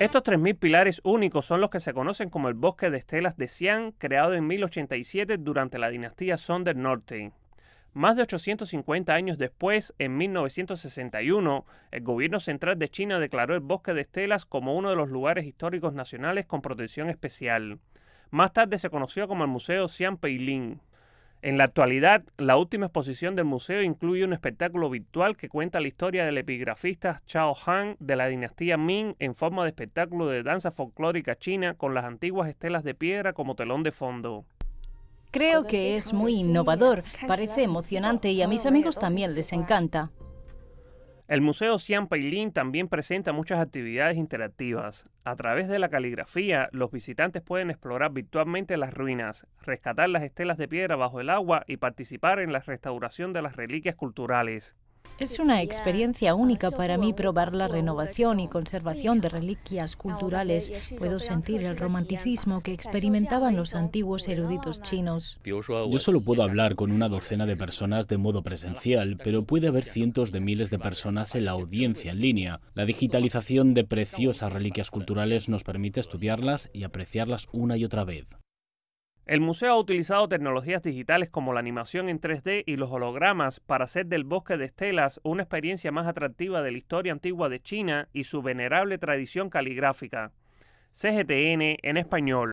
Estos 3.000 pilares únicos son los que se conocen como el bosque de estelas de Xi'an, creado en 1087 durante la dinastía Song del Norte. Más de 850 años después, en 1961, el gobierno central de China declaró el bosque de estelas como uno de los lugares históricos nacionales con protección especial. Más tarde se conoció como el Museo Xi'an Peilin. En la actualidad, la última exposición del museo incluye un espectáculo virtual que cuenta la historia del epigrafista Chao Han de la dinastía Ming en forma de espectáculo de danza folclórica china con las antiguas estelas de piedra como telón de fondo. Creo que es muy innovador, parece emocionante y a mis amigos también les encanta. El Museo Xian Pailin también presenta muchas actividades interactivas. A través de la caligrafía, los visitantes pueden explorar virtualmente las ruinas, rescatar las estelas de piedra bajo el agua y participar en la restauración de las reliquias culturales. Es una experiencia única para mí probar la renovación y conservación de reliquias culturales. Puedo sentir el romanticismo que experimentaban los antiguos eruditos chinos. Yo solo puedo hablar con una docena de personas de modo presencial, pero puede haber cientos de miles de personas en la audiencia en línea. La digitalización de preciosas reliquias culturales nos permite estudiarlas y apreciarlas una y otra vez. El museo ha utilizado tecnologías digitales como la animación en 3D y los hologramas para hacer del bosque de estelas una experiencia más atractiva de la historia antigua de China y su venerable tradición caligráfica. CGTN en español.